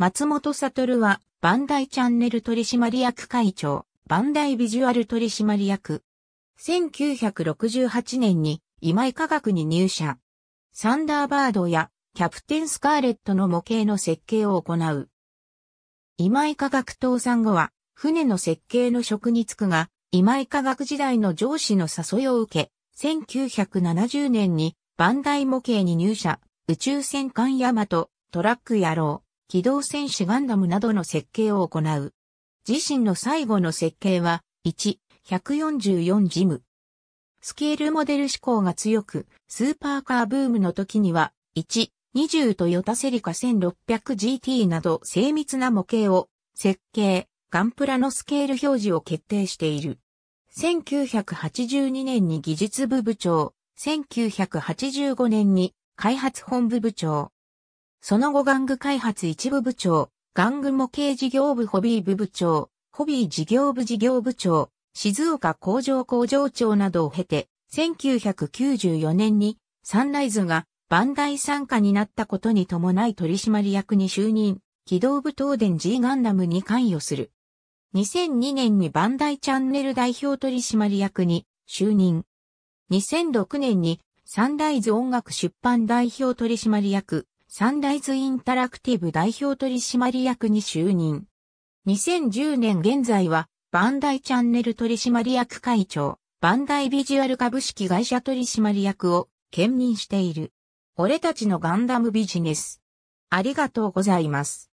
松本悟は、バンダイチャンネル取締役会長、バンダイビジュアル取締役。1968年に、今井科学に入社。サンダーバードや、キャプテンスカーレットの模型の設計を行う。今井科学倒産後は、船の設計の職に就くが、今井科学時代の上司の誘いを受け、1970年にバンダイ模型に入社、宇宙戦艦ヤマト、トラック野郎、機動戦士ガンダムなどの設計を行う。自身の最後の設計は、1、144ジム。スケールモデル志向が強く、スーパーカーブームの時には、1、20トヨタセリカ 1600GT など精密な模型を設計、ガンプラのスケール表示を決定している。1982年に技術部部長、1985年に開発本部部長、その後玩具開発一部部長、玩具模型事業部ホビー部部長、ホビー事業部事業部長、静岡工場工場長などを経て、1994年にサンライズがバンダイ参加になったことに伴い取締役に就任、機動部東電 G ガンダムに関与する。2002年にバンダイチャンネル代表取締役に就任。2006年にサンライズ音楽出版代表取締役、サンライズインタラクティブ代表取締役に就任。2010年現在は、バンダイチャンネル取締役会長、バンダイビジュアル株式会社取締役を兼任している。俺たちのガンダムビジネス。ありがとうございます。